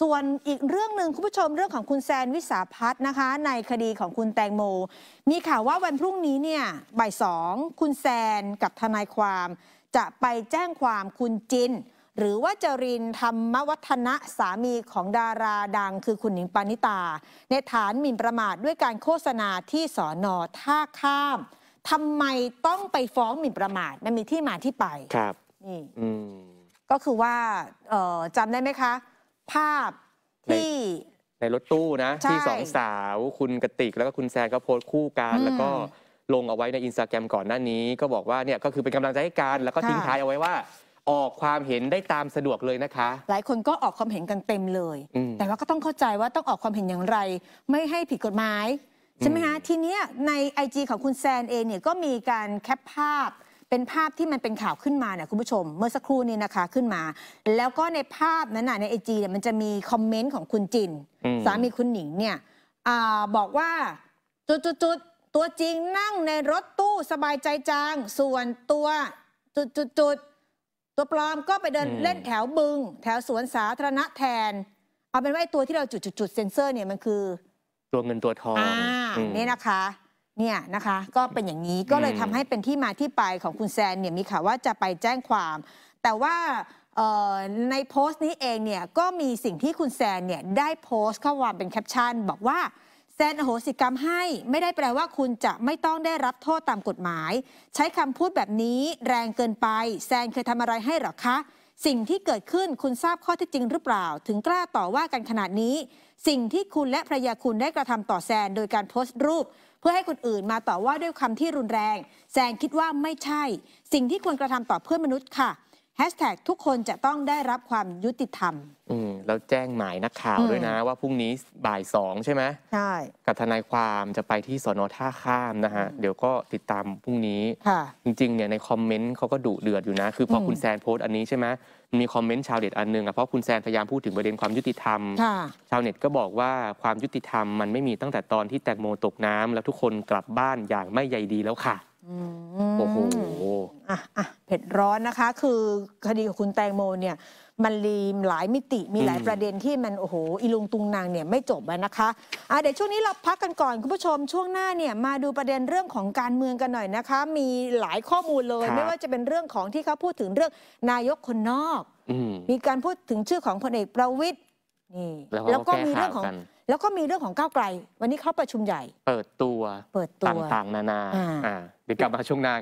ส่วนอีกเรื่องหนึ่งคุณผู้ชมเรื่องของคุณแซนวิสาพัฒน์นะคะ ในคดีของคุณแตงโม มีข่าวว่าวันพรุ่งนี้เนี่ยบ่ายสอง คุณแซนกับทนายความ จะไปแจ้งความคุณจิน หรือว่าจรินธรรมวัฒนะ สามีของดาราดัง คือคุณหนิงปานิตา ในฐานหมิ่นประมาทด้วยการโฆษณาที่สอนอท่าข้ามทำไมต้องไปฟ้องหมิ่นประมาทมันมีที่มาที่ไปครับนี่ก็คือว่าจำได้ไหมคะภาพที่ในรถตู้นะที่สองสาว คุณกติกแล้วก็คุณแซนก็โพสต์คู่กันแล้วก็ลงเอาไว้ในอินสตาแกรมก่อนหน้านี้ก็บอกว่าเนี่ยก็คือเป็นกำลังใจให้กันแล้วก็ทิ้งท้ายเอาไว้ว่า ออกความเห็นได้ตามสะดวกเลยนะคะ หลายคนก็ออกความเห็นกันเต็มเลย แต่ว่าก็ต้องเข้าใจว่าต้องออกความเห็นอย่างไร ไม่ให้ผิดกฎหมายใช่ไหมคะทีนี้ในไอจของคุณแซนเองเนี่ยก็มีการแคปภาพเป็นภาพที่มันเป็นข่าวขึ้นมาเนี่ยคุณผู้ชมเมื่อสักครู่นี้นะคะขึ้นมา แล้วก็ในภาพนั้นนะในไอจีเนี่ยมันจะมีคอมเมนต์ของคุณจินสามีคุณหนิงเนี่ยอบอกว่า จุดๆตัวจริงนั่งในรถตู้สบายใจจังส่วนตัวจุดๆตัวปลอมก็ไปเดินเล่นแถวบึง แถวสวนสาธารณะแทน เอาเป็นว่าตัวที่เราจุดๆเซ็นเซอร์เนี่ยมันคือ ตัวเงินตัวทองอ่านี่นะคะเนี่ยนะคะก็เป็นอย่างนี้ก็เลยทำให้เป็นที่มาที่ไปของคุณแซนเนี่ยมีข่าวว่าจะไปแจ้งความ แต่ว่าในโพสต์นี้เองเนี่ยก็มีสิ่งที่คุณแซนเนี่ยได้โพสต์ข้อความเป็นแคปชั่นบอกว่าแซนโหสิกรรมให้ ไม่ได้แปลว่าคุณจะไม่ต้องได้รับโทษตามกฎหมาย ใช้คำพูดแบบนี้แรงเกินไปแซนเคยทำอะไรให้หรอคะสิ่งที่เกิดขึ้นคุณทราบข้อที่จริงหรือเปล่าถึงกล้าต่อว่ากันขนาดนี้ สิ่งที่คุณและภรยาคุณได้กระทำต่อแซนโดยการโพสต์รูป เพื่อให้คนอื่นมาต่อว่าด้วยคำที่รุนแรงแซนคิดว่าไม่ใช่ สิ่งที่ควรกระทำต่อเพื่อนมนุษย์ค่ะแฮชแท็กทุกคนจะต้องได้รับความยุติธรรม อืมแล้วแจ้งหมายนักข่าวด้วยนะว่าพรุ่งนี้บ่ายสองใช่ไหมใช่ กับทนายความจะไปที่สอนอท่าข้ามนะฮะ เดี๋ยวก็ติดตามพรุ่งนี้ ค่ะ จริงๆเนี่ยในคอมเมนต์เขาก็ดุเดือดอยู่นะ คือพอคุณแซนโพสต์อันนี้ใช่ไหมมีคอมเมนต์ชาวเน็ตอันหนึ่งอ่ะเพราะคุณแซนพยายามพูดถึงประเด็นความยุติธรรมค่ะ ชาวเน็ตก็บอกว่าความยุติธรรมมันไม่มีตั้งแต่ตอนที่แตงโมตกน้ำแล้วทุกคนกลับบ้านอย่างไม่ใยดีแล้วค่ะอโอ้โหอ่ะอ่ะเผ็ดร้อนนะคะ คือคดีของคุณแตงโมเนี่ย มันรีมหลายมิติมีหลายประเด็นที่มันโอ้โหอีลุงตุงนางเนี่ยไม่จบนะคะอ่ะเดี๋ยวช่วงนี้เราพักกันก่อนคุณผู้ชมช่วงหน้าเนี่ยมาดูประเด็นเรื่องของการเมืองกันหน่อยนะคะ มีหลายข้อมูลเลยไม่ว่าจะเป็นเรื่องของที่เขาพูดถึงเรื่องนายกคนนอกมีการพูดถึงชื่อของพลเอกประวิตย์นี่แล้วก็มีเรื่องของ แล้วก็มีเรื่องของก้าวไกล วันนี้เขาประชุมใหญ่ เปิดตัวเปิดตัวต่างๆนานาเดี๋ยวกลับมาช่วงหน้า